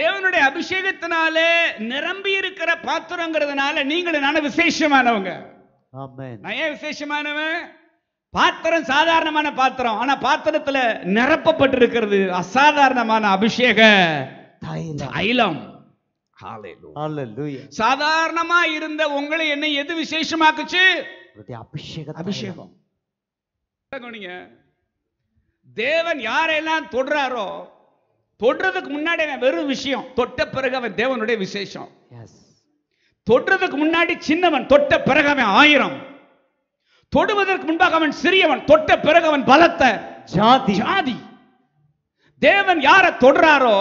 தேவனுடைய அபிஷேகத்தினாலே நிரம்பி இருக்கிற பாத்திரங்கிறதுனால நீங்களும் நானும் விசேஷமானவங்க நான் ஏன் விசேஷமானவன் பாத்திரம் சாதாரணமான பாத்திரம் ஆனா பாத்திரத்துல நிரப்பப்பட்டிருக்கிறது அசாதாரணமான அபிஷேக தைலம் சாதாரணமா இருந்த உங்களை என்ன எது விசேஷமாக்குச்சு அபிஷேகம் அபிஷேகம் தேவன் யாரெல்லாம் தொடுறாரோ தொடுறதுக்கு முன்னாடி அவன் வெறும் விஷயம் தொட்ட பிறகு அவன் தேவனுடைய விசேஷம் தொடுறதுக்கு முன்னாடி சின்னவன் தொட்ட பிறகு அவன் ஆயிரம் தொடுவதற்கு முன்பாக அவன் சிறியவன் தொட்ட பிறகு அவன் பலத்த ஜாதி ஜாதி தேவன் யாரை தொடுறாரோ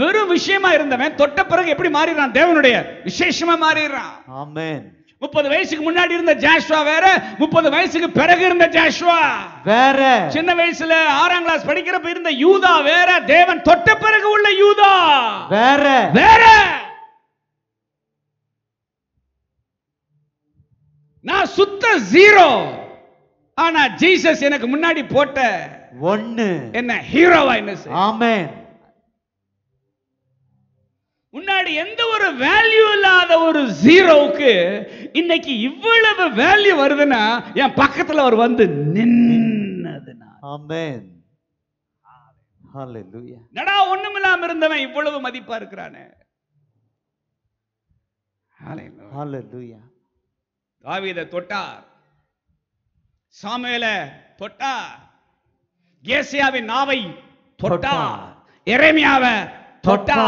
வெறும் விஷயமா இருந்தவன் தொட்ட பிறகு எப்படி மாறிடுறான் தேவனுடைய விசேஷமா மாறிடுறான் ஆமேன் முப்பது வயசுக்கு முன்னாடி இருந்த ஜாஷ்வா வேற முப்பது வயசுக்கு பிறகு இருந்த ஜாஷ்வா வேற சின்ன வயசுல ஆறாம் கிளாஸ் படிக்கிறப்ப இருந்த யூதா வேற தேவன் தொட்ட பிறகு உள்ள யூதா வேற வேற நான் சுத்த ஜீரோ ஆனா ஜீசஸ் எனக்கு முன்னாடி போட்ட ஒன்னு என்ன ஹீரோவா என்ன முன்னாடி எந்த ஒரு வேல்யூ இல்லாத ஒரு ஜீரோவுக்கு இன்னைக்கு இவ்வளவு வேல்யூ வருதுன்னா என் பக்கத்தில் அவர் வந்து நின்னதுனா ஒண்ணும் இல்லாம இருந்தவன் இவ்வளவு மதிப்பா இருக்கிறானே தொட்டார் சாமுவேல தொட்டார் ஏசியாவின் நாவை தொட்டார் எரேமியாவை தொட்டா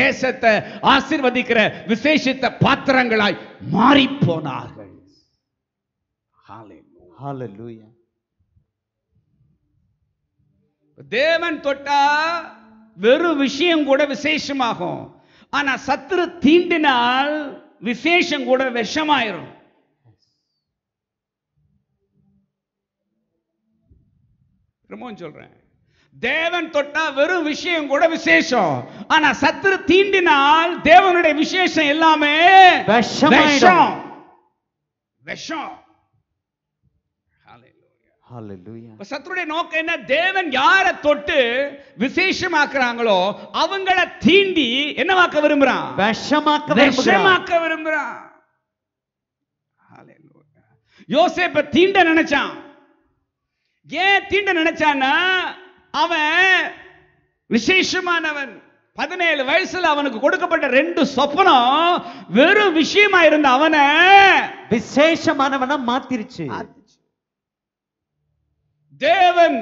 தேசத்தை ஆசிர்வதிக்கிற விசேஷித்த பாத்திரங்களாய் மாறி போனார்கள் தேவன் தொட்டா வெறும் விஷயம் கூட விசேஷமாகும் ஆனா சத்துரு தீண்டினால் விசேஷம் கூட விஷமாயிரும் திரும்பவும் சொல்றேன் தேவன் தொட்டா வெறும் விஷயம் கூட விசேஷம் ஆனா சத்துரு தீண்டினால் தேவனுடைய விசேஷம் எல்லாமே விஷம் விஷம் சத்துருடைய நோக்கம் என்ன தேவன் யாரை தொட்டு விசேஷமாக்குறாங்களோ அவங்கள தீண்டி என்னவாக்க விரும்புறான் விஷமாக்க விஷமாக்க விரும்புறான் யோசேப்ப தீண்ட நினைச்சான் ஏன் தீண்ட நினைச்சான்னா அவன் விசேஷமானவன் பதினேழு வயசுல அவனுக்கு கொடுக்கப்பட்ட ரெண்டு சொப்பனம் வெறும் விஷயமா இருந்த அவனை விசேஷமானவனா மாத்திருச்சு தேவன்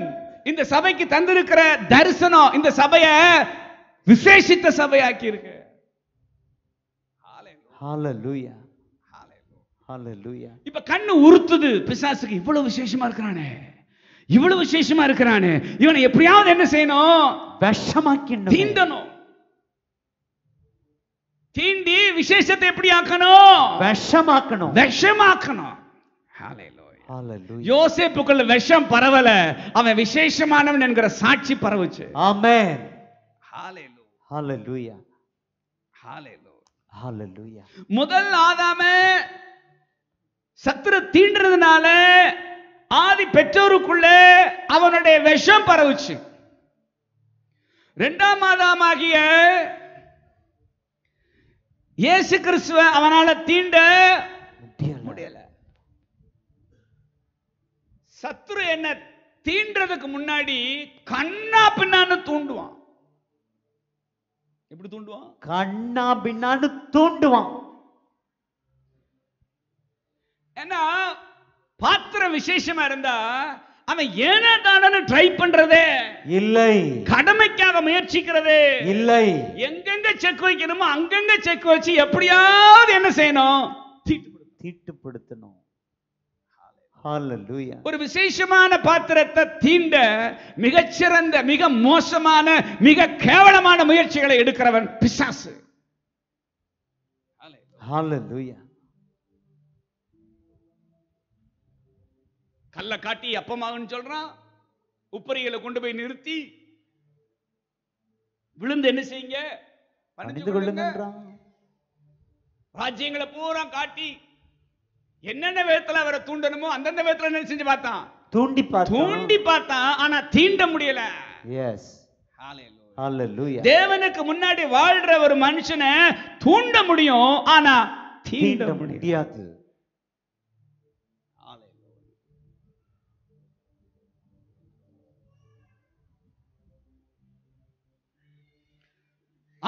இந்த சபைக்கு தந்திருக்கிற தரிசனம் இந்த சபைய விசேஷித்த சபையாக்கி இருக்கு இப்ப கண்ணு உறுத்துது பிசாசுக்கு இவ்வளவு விசேஷமா இருக்கிறானே இவ்வளவு விசேஷமா இருக்கிறானு இவனை எப்படியாவது என்ன செய்யணும் விஷமாக்கி தீண்டணும் தீண்டி விசேஷத்தை எப்படி ஆக்கணும் விஷமாக்கணும் விஷமாக்கணும் யோசேப்புக்குள்ள விஷம் பரவல அவன் விசேஷமானவன் என்கிற சாட்சி பரவுச்சு ஆமென் ஹalleluya ஹalleluya முதல் ஆதாம சத்துரு தீண்டுறதுனால ஆதி பெற்றோருக்குள்ளே அவனுடைய விஷம் பரவுச்சு ரெண்டாம் மாதமாகிய இயேசு கிறிஸ்துவ அவனால தீண்ட முடியல சத்ரு என்ன தீண்டதுக்கு முன்னாடி கண்ணா பின்னான்னு தூண்டுவான் எப்படி தூண்டுவான் கண்ணா பின்னான்னு தூண்டுவான் ஏன்னா பாத்திரம் விசேஷமா இருந்தா அவன் தானன்னு ட்ரை பண்றதே இல்லை கடமைக்காக முயற்சிக்கிறது இல்லை எங்கெங்க செக் வைக்கணுமோ அங்கங்க செக் வச்சு எப்படியாவது என்ன செய்யணும் தீட்டுப்படுத்தணும் ஒரு விசேஷமான பாத்திரத்தை தீண்ட மிகச்சிறந்த மிக மோசமான மிக கேவலமான முயற்சிகளை எடுக்கிறவன் பிசாசு ஹalleluya கல்லை காட்டி அப்பமாகன்னு சொல்றான் உப்பரிகளை கொண்டு போய் நிறுத்தி விழுந்து என்ன செய்யுங்க மன்னித்து கொள்ளுங்க ராஜ்யங்களை பூரா காட்டி என்னென்ன விதத்துல அவரை தூண்டணுமோ அந்தந்த விதத்துல என்ன செஞ்சு பார்த்தான் தூண்டி பார்த்தான் தூண்டி பார்த்தான் ஆனா தீண்ட முடியல எஸ் தேவனுக்கு முன்னாடி வாழ்ற ஒரு மனுஷனை தூண்ட முடியும் ஆனா தீண்ட முடியாது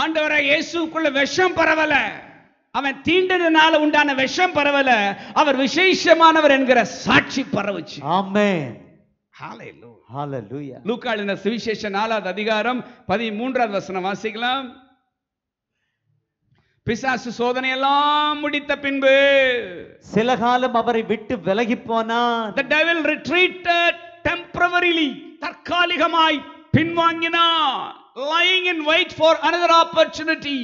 ஆண்டவரை இயேசுக்குள்ள விஷம் பரவல அவன் தீண்டதுனால உண்டான விஷம் பரவல அவர் விசேஷமானவர் என்கிற சாட்சி பரவுச்சு ஆமே லூக்காளின சுவிசேஷ நாலாவது அதிகாரம் பதிமூன்றாவது வசனம் வாசிக்கலாம் பிசாசு சோதனை எல்லாம் முடித்த பின்பு சில காலம் அவரை விட்டு விலகி போனான் the devil retreated temporarily தற்காலிகமாய் பின்வாங்கினான் lying in wait for another opportunity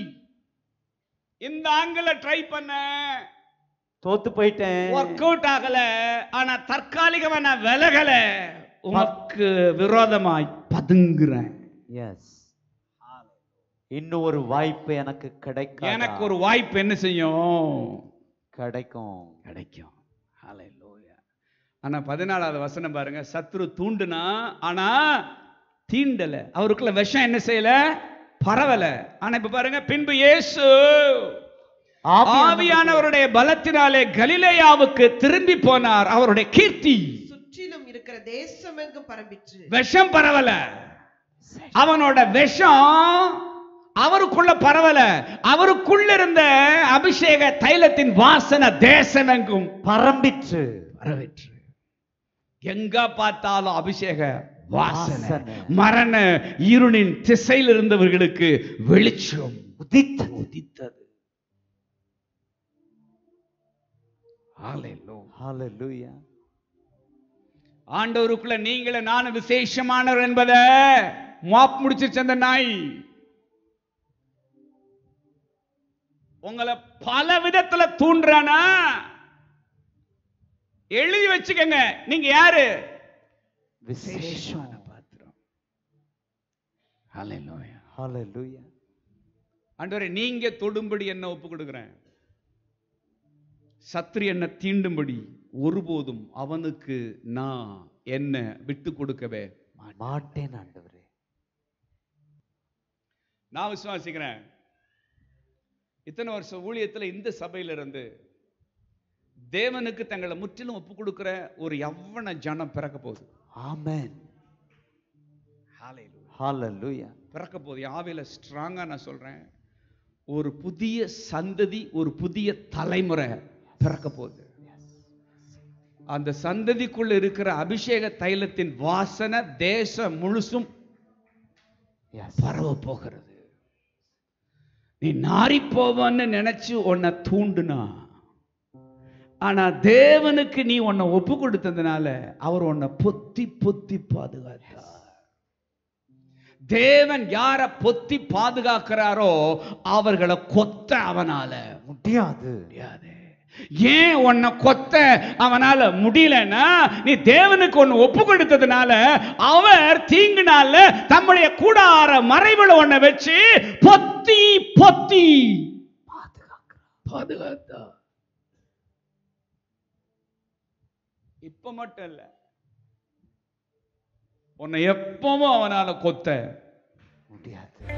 இந்த ஆங்கில ட்ரை பண்ண தோத்து போயிட்டேன் ஒர்க் அவுட் ஆகல ஆனா தற்காலிகமா நான் விலகல உனக்கு விரோதமாய் பதுங்குறேன் எஸ் இன்னும் ஒரு வாய்ப்பு எனக்கு கிடைக்கும் எனக்கு ஒரு வாய்ப்பு என்ன செய்யும் கிடைக்கும் கிடைக்கும் ஆனா பதினாலாவது வசனம் பாருங்க சத்ரு தூண்டுனா ஆனா தீண்டலை அவருக்குள்ள விஷம் என்ன செய்யல பரவலை ஆனா இப்ப பாருங்க பின்பு இயேசு ஆவியானவருடைய பலத்தினாலே கலிலேயாவுக்கு திரும்பி போனார் அவருடைய கீர்த்தி சுற்றிலும் இருக்கிற தேசம் எங்கும் பரம்பிச்சு விஷம் பரவல அவனோட விஷம் அவருக்குள்ள பரவல அவருக்குள்ள இருந்த அபிஷேக தைலத்தின் வாசனை தேசம் எங்கும் பரம்பிச்சு பரவிற்று எங்க பார்த்தாலும் அபிஷேக வாசனை மரண இருளின் திசையில் இருந்தவர்களுக்கு வெளிச்சம் உதித்த உதித்தது ஆண்டவருக்குள்ள நீங்கள நான் விசேஷமானவர் என்பத மாப் முடிச்சு சந்த நாய் உங்களை பல விதத்துல தூண்டுறானா எழுதி வச்சுக்கங்க நீங்க யாரு விசேஷமான பாத்திரம் ஹalleluya நீங்க தொடும்படி என்ன ஒப்பு கொடுக்கிறேன் சத்ரு என்ன தீண்டும்படி ஒருபோதும் அவனுக்கு நான் என்ன விட்டு கொடுக்கவே மாட்டேன் ஆண்டவரே நான் விசுவாசிக்கிறேன் இத்தனை வருஷம் ஊழியத்தில் இந்த சபையிலிருந்து தேவனுக்கு தங்களை முற்றிலும் ஒப்பு கொடுக்கிற ஒரு எவ்வன ஜனம் பிறக்க போகுது ஆமேன் பிறக்க போகுது ஆவையில் ஸ்ட்ராங்கா நான் சொல்றேன் ஒரு புதிய சந்ததி ஒரு புதிய தலைமுறை பிறக்க போகுது அந்த சந்ததிக்குள்ள இருக்கிற அபிஷேக தைலத்தின் வாசனை தேசம் முழுசும் பரவ போகிறது நீ நாரி போவான்னு நினைச்சு உன்னை தூண்டுனா ஆனால் தேவனுக்கு நீ உன்னை ஒப்பு கொடுத்ததுனால அவர் உன்னை பொத்தி பொத்தி பாதுகாத்தார் தேவன் யார பொத்தி பாதுகாக்கிறாரோ அவர்களை கொத்த அவனால முடியாது முடியாது ஏன் உன்னை கொத்த அவனால முடியலன்னா நீ தேவனுக்கு ஒன்னு ஒப்பு கொடுத்ததுனால அவர் தீங்குனால தம்முடைய கூடார மறைவுல உன்னை வச்சு பொத்தி பொத்தி பாதுகாக்க பாதுகாத்தா இப்ப மட்டும் இல்ல உன்னை எப்பவும் அவனால கொத்த முடியாது